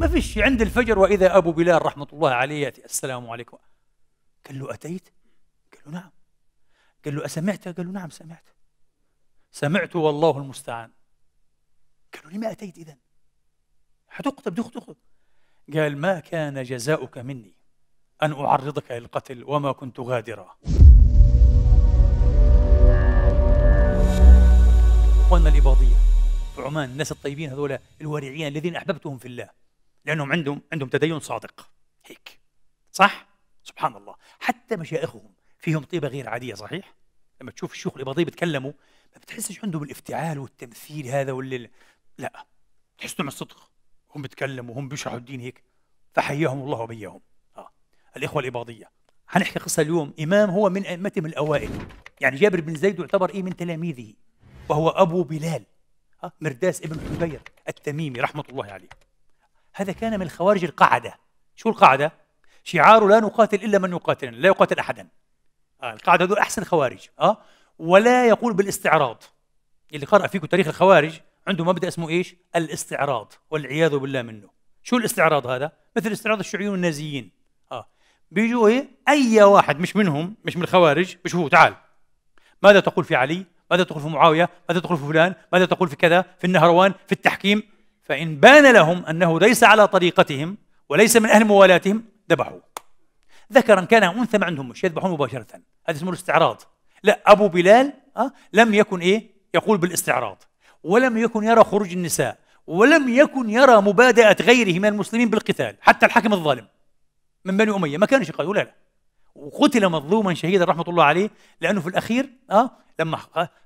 ما فيش عند الفجر واذا ابو بلال رحمه الله عليه ياتي السلام عليكم قال له اتيت؟ قال له نعم قال له اسمعت؟ قال له نعم سمعت سمعت والله المستعان قال له لما اتيت اذا؟ حتقتب تخطب قال ما كان جزاؤك مني ان اعرضك للقتل وما كنت غادرا اخواننا الاباضيه في عمان الناس الطيبين هذول الورعين الذين احببتهم في الله لانهم عندهم عندهم تدين صادق هيك صح سبحان الله حتى مشائخهم فيهم طيبه غير عاديه صحيح لما تشوف الشيوخ الاباضيه بيتكلموا ما بتحسش عندهم الافتعال والتمثيل هذا وال لا مع الصدق هم بيتكلموا هم بيشرحوا الدين هيك فحياهم الله وبياهم اه الاخوه الاباضيه حنحكي قصه اليوم امام هو من ائمتهم الاوائل يعني جابر بن زيد يعتبر ايه من تلاميذه وهو ابو بلال آه؟ مرداس ابن حبير التميمي رحمه الله عليه هذا كان من الخوارج القاعدة شو القاعدة؟ شعاره لا نقاتل إلا من يقاتلنا لا يقاتل أحدا آه القاعدة هذول أحسن خوارج آه ولا يقول بالاستعراض اللي قرأ فيكم تاريخ الخوارج عنده مبدأ اسمه إيش؟ الاستعراض والعياذ بالله منه شو الاستعراض هذا؟ مثل استعراض الشيوعيين والنازيين آه بيجوا إيه؟ أي واحد مش منهم مش من الخوارج مش هو تعال ماذا تقول في علي؟ ماذا تقول في معاوية؟ ماذا تقول في فلان؟ ماذا تقول في كذا؟ في النهروان؟ في التحكيم؟ فإن بان لهم أنه ليس على طريقتهم وليس من أهل موالاتهم ذبحوه ذكرا كان أنثى ما عندهم مش يذبحون مباشرة هذا اسمه الاستعراض لا أبو بلال أه؟ لم يكن إيه يقول بالاستعراض ولم يكن يرى خروج النساء ولم يكن يرى مبادئة غيره من المسلمين بالقتال حتى الحاكم الظالم من بني أمية ما كانش يقول لا لا وقتل مظلوما شهيدا رحمة الله عليه لأنه في الأخير أه لما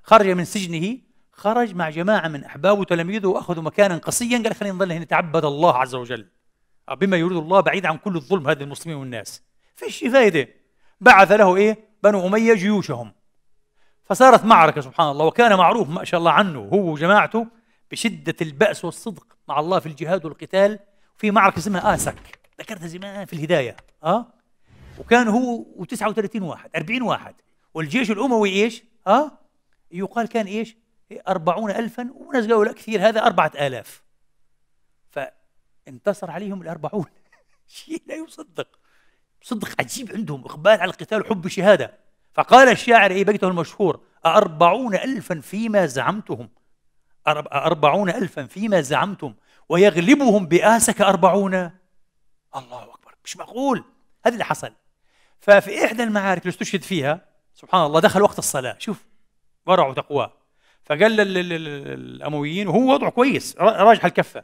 خرج من سجنه خرج مع جماعة من أحبابه وتلاميذه وأخذوا مكانا قصيا قال خلينا نظل هنا نتعبد الله عز وجل بما يريد الله بعيد عن كل الظلم هذه المسلمين والناس فيش فائدة بعث له إيه بنو أمية جيوشهم فصارت معركة سبحان الله وكان معروف ما شاء الله عنه هو وجماعته بشدة البأس والصدق مع الله في الجهاد والقتال في معركة اسمها آسك ذكرتها زمان في الهداية أه وكان هو و39 واحد 40 واحد والجيش الأموي إيش أه يقال كان إيش أربعون ألفا وناس قالوا لا كثير هذا أربعة آلاف فانتصر عليهم الأربعون شيء لا يصدق صدق عجيب عندهم إقبال على القتال وحب الشهادة فقال الشاعر أي بيته المشهور أربعون ألفا فيما زعمتهم أربعون ألفا فيما زعمتم ويغلبهم بآسك أربعون الله أكبر مش معقول هذا اللي حصل ففي إحدى المعارك اللي استشهد فيها سبحان الله دخل وقت الصلاة شوف ورع وتقواه فقال للامويين وهو وضعه كويس راجح الكفه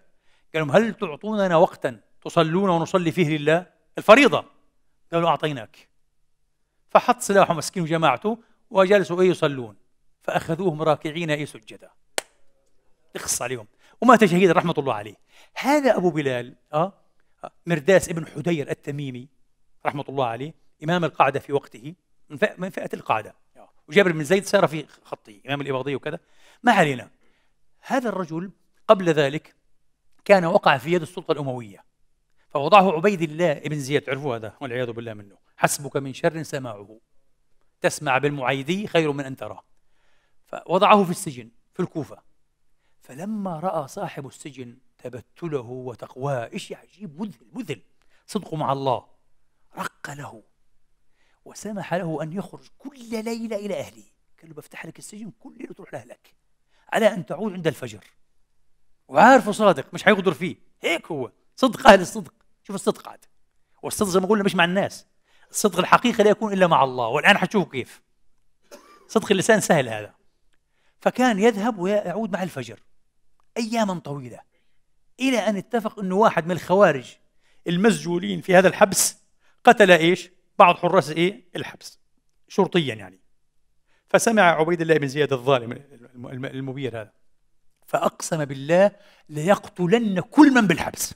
قال لهم هل تعطوننا وقتا تصلون ونصلي فيه لله الفريضه قالوا اعطيناك فحط سلاحه مسكين وجماعته وجلسوا ايه يصلون فاخذوهم راكعين ايه سجدا يخص عليهم ومات شهيدا رحمه الله عليه هذا ابو بلال اه مرداس ابن حدير التميمي رحمه الله عليه امام القاعده في وقته من فئه القاعده وجابر بن زيد سار في خطه إمام الإباضية وكذا ما علينا هذا الرجل قبل ذلك كان وقع في يد السلطة الأموية فوضعه عبيد الله بن زياد تعرفوا هذا والعياذ بالله منه حسبك من شر سماعه تسمع بالمعيدي خير من أن تراه فوضعه في السجن في الكوفة فلما رأى صاحب السجن تبتله وتقواه إيش عجيب مذهل مذهل صدقه مع الله رق له وسمح له أن يخرج كل ليلة إلى أهله قال له بفتح لك السجن كل ليلة تروح لأهلك على أن تعود عند الفجر وعارفه صادق مش حيغدر فيه هيك هو صدق أهل الصدق شوف الصدق عاد والصدق زي ما قلنا مش مع الناس الصدق الحقيقي لا يكون إلا مع الله والآن حتشوفوا كيف صدق اللسان سهل هذا فكان يذهب ويعود مع الفجر أياما طويلة إلى أن اتفق أنه واحد من الخوارج المسجونين في هذا الحبس قتل إيش؟ بعض حراس ايه الحبس شرطيا يعني فسمع عبيد الله بن زياد الظالم المبير هذا فأقسم بالله ليقتلن كل من بالحبس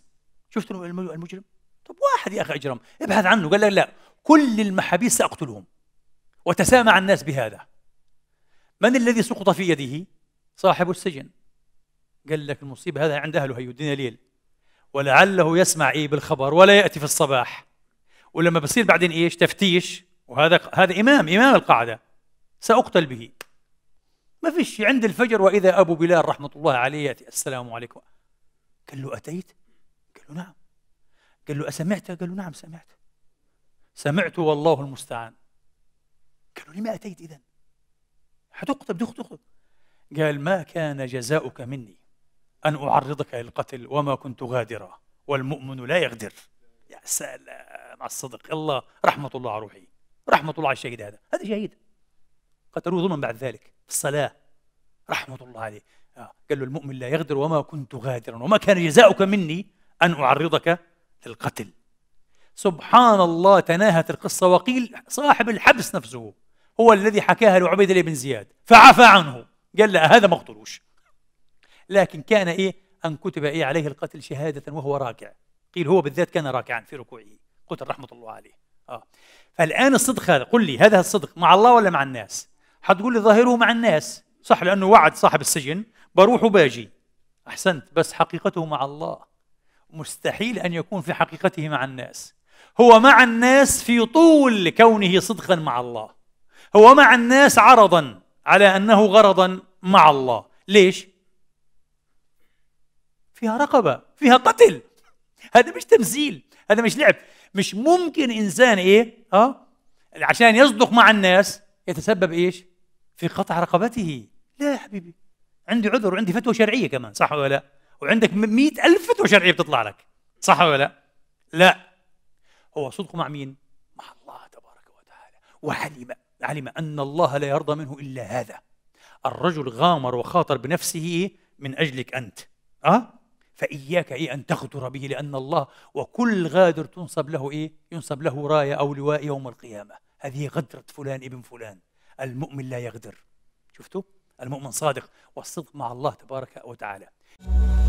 شفت المجرم طب واحد يا أخي أجرم ابحث عنه قال لك لا كل المحابيس سأقتلهم وتسامع الناس بهذا من الذي سقط في يده صاحب السجن قال لك المصيبة هذا عند أهله هي الدنيا ليل ولعله يسمع إيه بالخبر ولا يأتي في الصباح ولما بصير بعدين ايش تفتيش وهذا هذا امام امام القاعده ساقتل به ما فيش عند الفجر واذا ابو بلال رحمه الله عليه ياتي السلام عليكم قال له اتيت؟ قال له نعم قال له اسمعت؟ قال له نعم سمعت سمعت والله المستعان قال له لما اتيت اذا؟ حتقتل بدك تقتل قال ما كان جزاؤك مني أن أعرضك للقتل وما كنت غادرا والمؤمن لا يغدر يا سلام مع الصدق الله رحمة الله على روحه رحمة الله على الشهيد هذا هذا شهيد قتلوه ظلما بعد ذلك في الصلاة رحمة الله عليه آه. قال له المؤمن لا يغدر وما كنت غادرا وما كان جزاؤك مني أن أعرضك للقتل سبحان الله تناهت القصة وقيل صاحب الحبس نفسه هو الذي حكاها لعبيد الله بن زياد فعفى عنه قال لا هذا ما اقتلوش لكن كان ايه ان كتب ايه عليه القتل شهاده وهو راكع قيل هو بالذات كان راكعا في ركوعه قتل رحمه الله عليه اه فالان الصدق هذا قل لي هذا الصدق مع الله ولا مع الناس حتقول لي ظاهره مع الناس صح لانه وعد صاحب السجن بروح وباجي احسنت بس حقيقته مع الله مستحيل ان يكون في حقيقته مع الناس هو مع الناس في طول كونه صدقا مع الله هو مع الناس عرضا على انه غرضا مع الله ليش فيها رقبه فيها قتل هذا مش تمثيل هذا مش لعب مش ممكن انسان ايه اه عشان يصدق مع الناس يتسبب ايش في قطع رقبته لا يا حبيبي عندي عذر وعندي فتوى شرعيه كمان صح ولا لا وعندك مئة ألف فتوى شرعيه بتطلع لك صح ولا لا لا هو صدقه مع مين مع الله تبارك وتعالى وعلم علم ان الله لا يرضى منه الا هذا الرجل غامر وخاطر بنفسه إيه؟ من اجلك انت أه؟ فإياك إيه أن تغدر به لأن الله وكل غادر تنصب له إيه ينصب له راية أو لواء يوم القيامة هذه غدرة فلان ابن فلان المؤمن لا يغدر شفتوا المؤمن صادق والصدق مع الله تبارك وتعالى